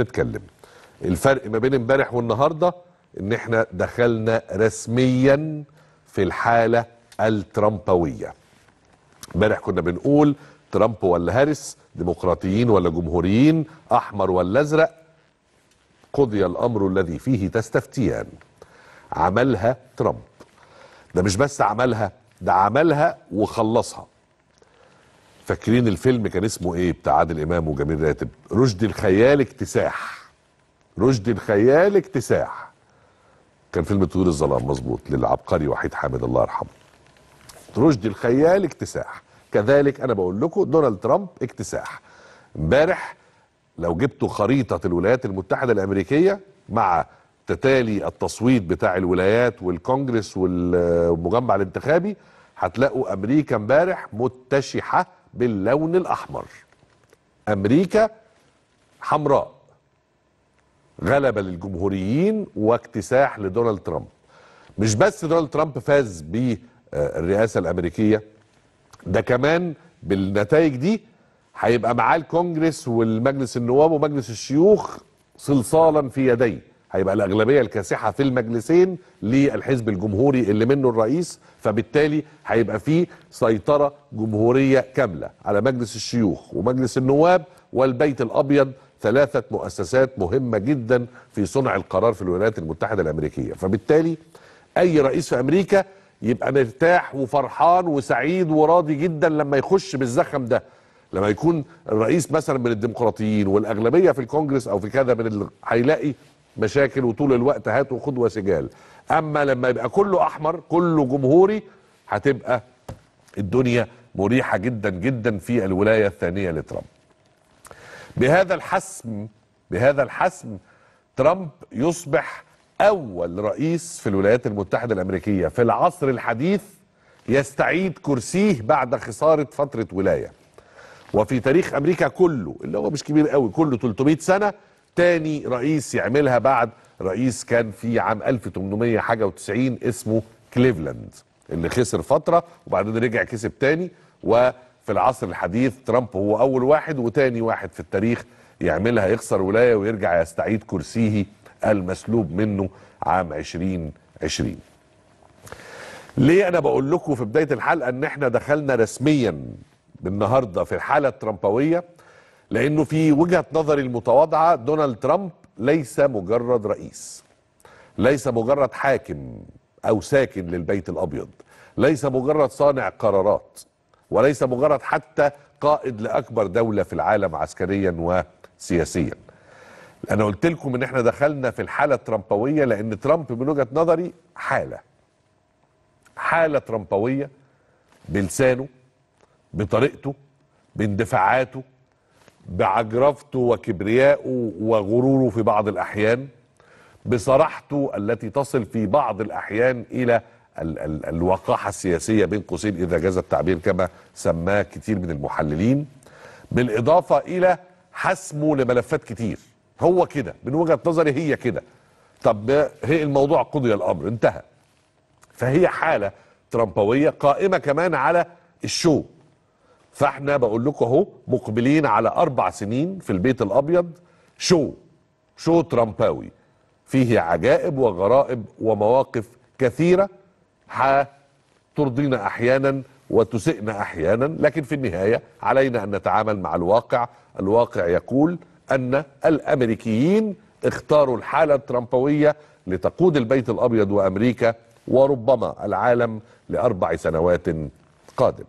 نتكلم الفرق ما بين امبارح والنهارده ان احنا دخلنا رسميا في الحاله الترامبويه امبارح كنا بنقول ترامب ولا هاريس ديمقراطيين ولا جمهوريين احمر ولا ازرق قضي الامر الذي فيه تستفتيان عملها ترامب ده مش بس عملها ده عملها وخلصها فاكرين الفيلم كان اسمه ايه بتاع عادل امام وجميل راتب رشد الخيال اكتساح رشد الخيال اكتساح كان فيلم طيور الظلام مظبوط للعبقري وحيد حامد الله يرحمه رشد الخيال اكتساح كذلك انا بقول لكم دونالد ترامب اكتساح امبارح لو جبتوا خريطه الولايات المتحده الامريكيه مع تتالي التصويت بتاع الولايات والكونجرس والمجمع الانتخابي هتلاقوا امريكا امبارح متشحه باللون الأحمر أمريكا حمراء غلبة للجمهوريين واكتساح لدونالد ترامب مش بس دونالد ترامب فاز بالرئاسة الأمريكية ده كمان بالنتائج دي هيبقى معاه الكونجرس والمجلس النواب ومجلس الشيوخ صلصالا في يديه هيبقى الاغلبيه الكاسحه في المجلسين للحزب الجمهوري اللي منه الرئيس فبالتالي هيبقى فيه سيطره جمهوريه كامله على مجلس الشيوخ ومجلس النواب والبيت الابيض ثلاثه مؤسسات مهمه جدا في صنع القرار في الولايات المتحده الامريكيه فبالتالي اي رئيس في امريكا يبقى مرتاح وفرحان وسعيد وراضي جدا لما يخش بالزخم ده لما يكون الرئيس مثلا من الديمقراطيين والاغلبيه في الكونجرس او في كذا من هيلاقي مشاكل وطول الوقت هات وخد وسجال اما لما يبقى كله احمر كله جمهوري هتبقى الدنيا مريحه جدا جدا في الولايه الثانيه لترامب بهذا الحسم بهذا الحسم ترامب يصبح اول رئيس في الولايات المتحده الامريكيه في العصر الحديث يستعيد كرسيه بعد خساره فتره ولايه وفي تاريخ امريكا كله اللي هو مش كبير قوي كله 300 سنه تاني رئيس يعملها بعد رئيس كان في عام 1890 اسمه كليفلاند اللي خسر فتره وبعدين رجع كسب تاني وفي العصر الحديث ترامب هو اول واحد وتاني واحد في التاريخ يعملها يخسر ولايه ويرجع يستعيد كرسيه المسلوب منه عام 2020 ليه انا بقول لكم في بدايه الحلقه ان احنا دخلنا رسميا بالنهارده في الحاله الترامبويه لانه في وجهه نظري المتواضعه دونالد ترامب ليس مجرد رئيس ليس مجرد حاكم او ساكن للبيت الابيض ليس مجرد صانع قرارات وليس مجرد حتى قائد لاكبر دوله في العالم عسكريا وسياسيا انا قلت لكم ان احنا دخلنا في الحاله الترامبويه لان ترامب من وجهه نظري حاله حاله ترامبويه بلسانه بطريقته باندفاعاته بعجرفته وكبريائه وغروره في بعض الأحيان بصراحته التي تصل في بعض الأحيان إلى ال ال الوقاحة السياسية بين قوسين إذا جاز التعبير كما سماه كثير من المحللين بالإضافة إلى حسمه لملفات كتير هو كده من وجهة نظري هي كده طب هي الموضوع قضي الأمر انتهى فهي حالة ترامبوية قائمة كمان على الشو فاحنا بقول لكم اهو مقبلين على اربع سنين في البيت الابيض شو شو ترامباوي فيه عجائب وغرائب ومواقف كثيره ترضينا احيانا وتسئنا احيانا لكن في النهايه علينا ان نتعامل مع الواقع الواقع يقول ان الامريكيين اختاروا الحاله الترامبويه لتقود البيت الابيض وامريكا وربما العالم لاربع سنوات قادمه